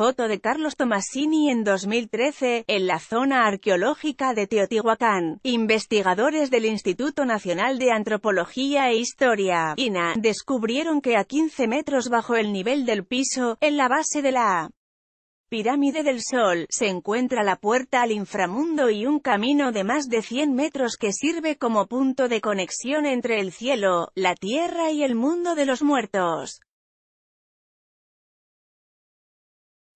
Foto de Carlos Tomasini en 2013, en la zona arqueológica de Teotihuacán. Investigadores del Instituto Nacional de Antropología e Historia, INA, descubrieron que a 15 metros bajo el nivel del piso, en la base de la pirámide del Sol, se encuentra la puerta al inframundo y un camino de más de 100 metros que sirve como punto de conexión entre el cielo, la tierra y el mundo de los muertos.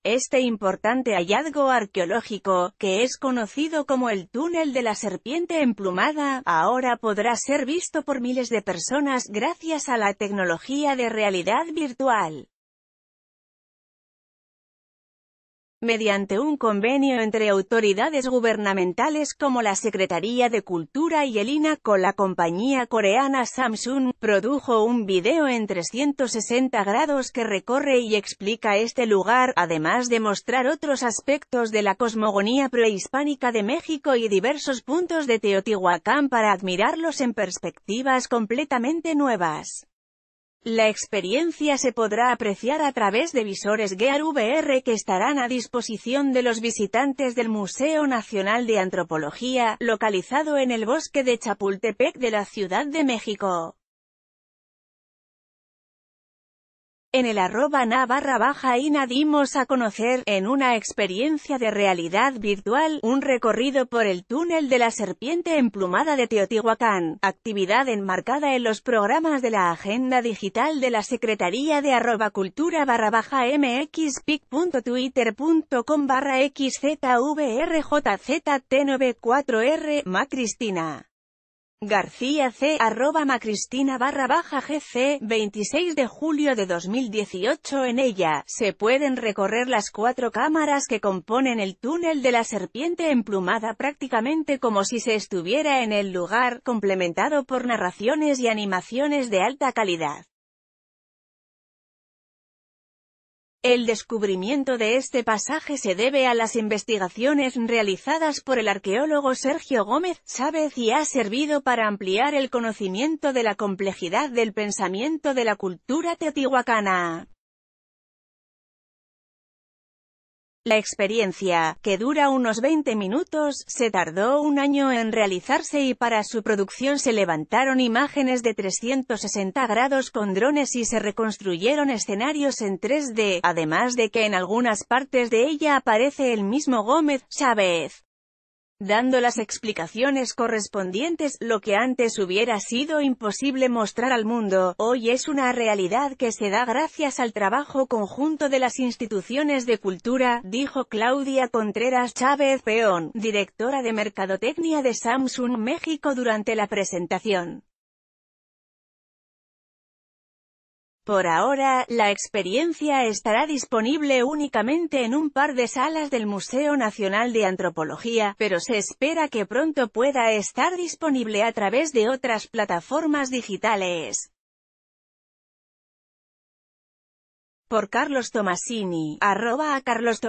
Este importante hallazgo arqueológico, que es conocido como el túnel de la serpiente emplumada, ahora podrá ser visto por miles de personas gracias a la tecnología de realidad virtual. mediante un convenio entre autoridades gubernamentales como la Secretaría de Cultura y el INA con la compañía coreana Samsung, produjo un video en 360 grados que recorre y explica este lugar, además de mostrar otros aspectos de la cosmogonía prehispánica de México y diversos puntos de Teotihuacán para admirarlos en perspectivas completamente nuevas. La experiencia se podrá apreciar a través de visores Gear VR que estarán a disposición de los visitantes del Museo Nacional de Antropología, localizado en el bosque de Chapultepec de la Ciudad de México. En el arroba na barra baja inadimos dimos a conocer, en una experiencia de realidad virtual, un recorrido por el túnel de la serpiente emplumada de Teotihuacán, actividad enmarcada en los programas de la agenda digital de la Secretaría de arroba cultura barra baja mxpic.twitter.com barra xzvrjzt94r, Macristina. García C. arroba macristina barra baja GC, 26 de julio de 2018 En ella, se pueden recorrer las cuatro cámaras que componen el túnel de la serpiente emplumada prácticamente como si se estuviera en el lugar, complementado por narraciones y animaciones de alta calidad. El descubrimiento de este pasaje se debe a las investigaciones realizadas por el arqueólogo Sergio Gómez Chávez y ha servido para ampliar el conocimiento de la complejidad del pensamiento de la cultura teotihuacana. La experiencia, que dura unos 20 minutos, se tardó un año en realizarse y para su producción se levantaron imágenes de 360 grados con drones y se reconstruyeron escenarios en 3D, además de que en algunas partes de ella aparece el mismo Gómez, Chávez dando las explicaciones correspondientes, lo que antes hubiera sido imposible mostrar al mundo, hoy es una realidad que se da gracias al trabajo conjunto de las instituciones de cultura, dijo Claudia Contreras Chávez Peón, directora de Mercadotecnia de Samsung México durante la presentación. Por ahora, la experiencia estará disponible únicamente en un par de salas del Museo Nacional de Antropología, pero se espera que pronto pueda estar disponible a través de otras plataformas digitales. Por Carlos Tomasini, arroba Carlos